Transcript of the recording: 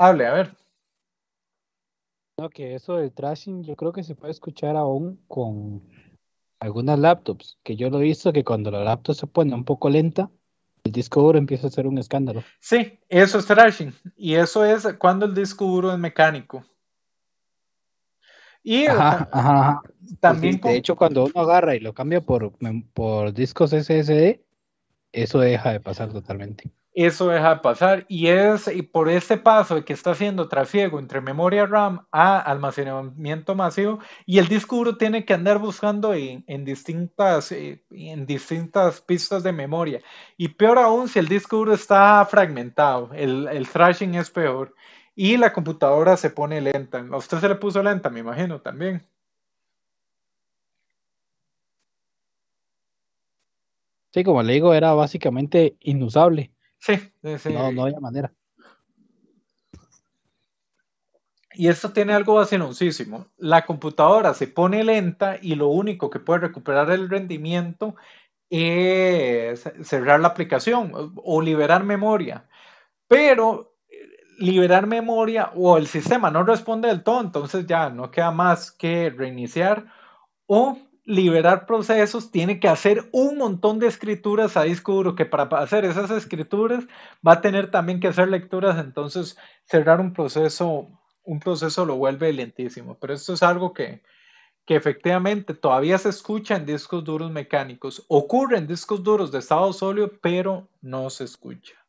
Hable, a ver. No, que eso del trashing yo creo que se puede escuchar aún con algunas laptops, que yo lo he visto que cuando la laptop se pone un poco lenta, el disco duro empieza a ser un escándalo. Sí, eso es trashing. Y eso es cuando el disco duro es mecánico. Y también. de hecho, cuando uno agarra y lo cambia por, por discos SSD, eso deja de pasar totalmente eso deja de pasar. Y es y por este paso que está haciendo trasiego entre memoria RAM a almacenamiento masivo. Y el disco duro tiene que andar buscando en, distintas, eh, en distintas pistas de memoria. Y peor aún si el disco duro está fragmentado, el, el thrashing es peor. Y la computadora se pone lenta. A usted se le puso lenta, me imagino, también. Sí, como le digo, era básicamente inusable. Sí, No, no había manera. Y esto tiene algo fascinosísimo. La computadora se pone lenta y lo único que puede recuperar el rendimiento es cerrar la aplicación o liberar memoria. Pero eh, liberar memoria o el sistema no responde del todo, entonces ya no queda más que reiniciar o liberar procesos, tiene que hacer un montón de escrituras a disco duro, que para hacer esas escrituras va a tener también que hacer lecturas, entonces cerrar un proceso, un proceso lo vuelve lentísimo, pero esto es algo que, que efectivamente todavía se escucha en discos duros mecánicos, ocurre en discos duros de estado sólido, pero no se escucha.